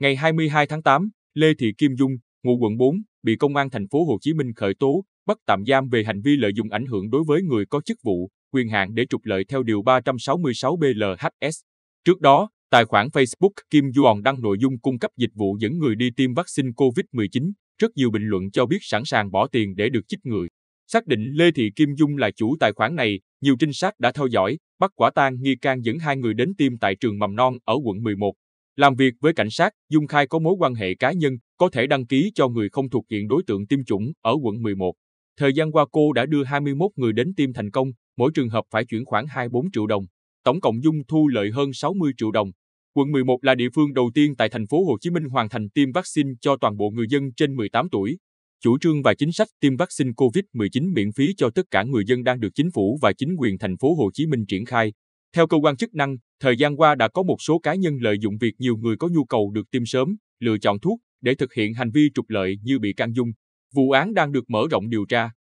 Ngày 22 tháng 8, Lê Thị Kim Dung, ngụ quận 4, bị công an thành phố Hồ Chí Minh khởi tố, bắt tạm giam về hành vi lợi dụng ảnh hưởng đối với người có chức vụ, quyền hạn để trục lợi theo điều 366 BLHS. Trước đó, tài khoản Facebook Kim Duong đăng nội dung cung cấp dịch vụ dẫn người đi tiêm vaccine COVID-19, rất nhiều bình luận cho biết sẵn sàng bỏ tiền để được chích người. Xác định Lê Thị Kim Dung là chủ tài khoản này, nhiều trinh sát đã theo dõi, bắt quả tang nghi can dẫn hai người đến tiêm tại trường mầm non ở quận 11. Làm việc với cảnh sát, Dung khai có mối quan hệ cá nhân, có thể đăng ký cho người không thuộc diện đối tượng tiêm chủng ở quận 11. Thời gian qua cô đã đưa 21 người đến tiêm thành công, mỗi trường hợp phải chuyển khoảng 24 triệu đồng. Tổng cộng Dung thu lợi hơn 60 triệu đồng. Quận 11 là địa phương đầu tiên tại thành phố Hồ Chí Minh hoàn thành tiêm vaccine cho toàn bộ người dân trên 18 tuổi. Chủ trương và chính sách tiêm vaccine COVID-19 miễn phí cho tất cả người dân đang được chính phủ và chính quyền thành phố Hồ Chí Minh triển khai, theo cơ quan chức năng, thời gian qua đã có một số cá nhân lợi dụng việc nhiều người có nhu cầu được tiêm sớm, lựa chọn thuốc để thực hiện hành vi trục lợi như bị can dung. Vụ án đang được mở rộng điều tra.